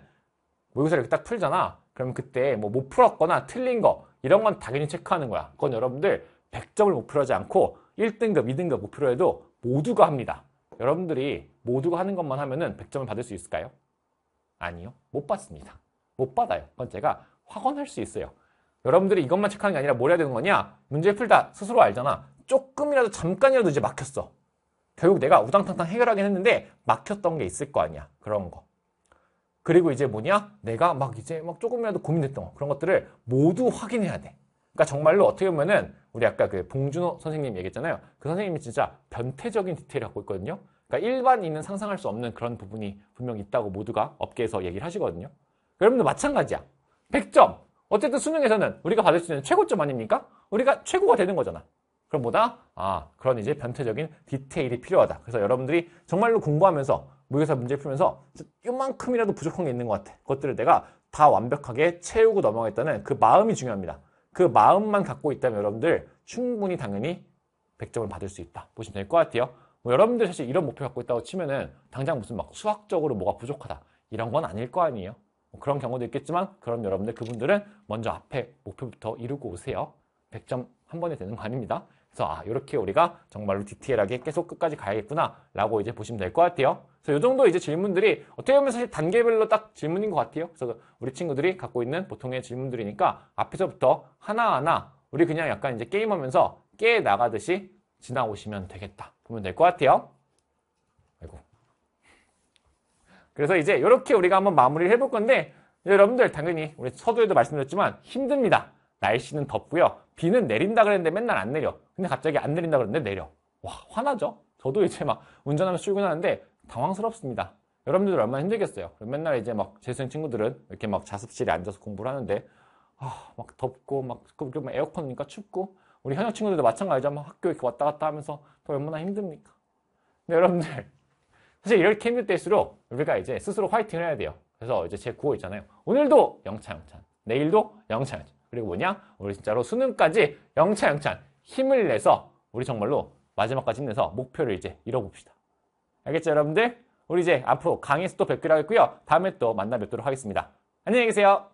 모의고사를 이렇게 딱 풀잖아. 그럼 그때 뭐 못 풀었거나 틀린 거 이런 건 당연히 체크하는 거야. 그건 여러분들 100점을 목표하지 않고 1등급, 2등급 목표로 해도 모두가 합니다. 여러분들이 모두가 하는 것만 하면은 100점을 받을 수 있을까요? 아니요. 못 받습니다. 못 받아요. 그건 제가 확언할 수 있어요. 여러분들이 이것만 체크하는 게 아니라 뭘 해야 되는 거냐? 문제 풀다 스스로 알잖아. 조금이라도 잠깐이라도 이제 막혔어. 결국 내가 우당탕탕 해결하긴 했는데 막혔던 게 있을 거 아니야. 그런 거. 그리고 이제 뭐냐? 내가 막 이제 막 조금이라도 고민했던 거. 그런 것들을 모두 확인해야 돼. 그러니까 정말로 어떻게 보면은 우리 아까 그 봉준호 선생님 얘기했잖아요. 그 선생님이 진짜 변태적인 디테일을 갖고 있거든요. 그러니까 일반인은 상상할 수 없는 그런 부분이 분명 있다고 모두가 업계에서 얘기를 하시거든요. 여러분도 마찬가지야. 100점. 어쨌든 수능에서는 우리가 받을 수 있는 최고점 아닙니까? 우리가 최고가 되는 거잖아. 그럼 뭐다? 아, 그런 이제 변태적인 디테일이 필요하다. 그래서 여러분들이 정말로 공부하면서 모의고사 문제 풀면서 이만큼이라도 부족한 게 있는 것 같아. 그것들을 내가 다 완벽하게 채우고 넘어가겠다는 그 마음이 중요합니다. 그 마음만 갖고 있다면 여러분들 충분히 당연히 100점을 받을 수 있다. 보시면 될 것 같아요. 뭐 여러분들 사실 이런 목표 갖고 있다고 치면은 당장 무슨 막 수학적으로 뭐가 부족하다. 이런 건 아닐 거 아니에요. 뭐 그런 경우도 있겠지만 그럼 여러분들 그분들은 먼저 앞에 목표부터 이루고 오세요. 100점 한 번에 되는 거 아닙니다. 그래서 아 이렇게 우리가 정말로 디테일하게 계속 끝까지 가야겠구나 라고 이제 보시면 될 것 같아요. 그래서 이 정도 이제 질문들이 어떻게 보면 사실 단계별로 딱 질문인 것 같아요. 그래서 우리 친구들이 갖고 있는 보통의 질문들이니까 앞에서부터 하나하나 우리 그냥 약간 이제 게임하면서 깨 나가듯이 지나오시면 되겠다 보면 될 것 같아요. 그래서 이제 이렇게 우리가 한번 마무리를 해볼 건데 여러분들 당연히 우리 서두에도 말씀드렸지만 힘듭니다. 날씨는 덥고요. 비는 내린다 그랬는데 맨날 안 내려. 근데 갑자기 안 내린다 그랬는데 내려. 와 화나죠? 저도 이제 막 운전하면서 출근하는데 당황스럽습니다. 여러분들 얼마나 힘들겠어요. 맨날 이제 막 재수생 친구들은 이렇게 막 자습실에 앉아서 공부를 하는데 아, 막 덥고 막그리 그 뭐 에어컨이니까 춥고 우리 현역 친구들도 마찬가지죠. 막 학교 이렇게 왔다 갔다 하면서 또 얼마나 힘듭니까? 근데 여러분들 사실 이렇게 힘들 때일수록 우리가 이제 스스로 화이팅을 해야 돼요. 그래서 이제 제 9호 있잖아요. 오늘도 영차영찬, 내일도 영차영찬. 그리고 뭐냐? 우리 진짜로 수능까지 영차영찬 힘을 내서 우리 정말로 마지막까지 힘내서 목표를 이제 이뤄봅시다. 알겠죠, 여러분들? 우리 이제 앞으로 강의에서 또 뵙기로 하겠고요. 다음에 또 만나 뵙도록 하겠습니다. 안녕히 계세요.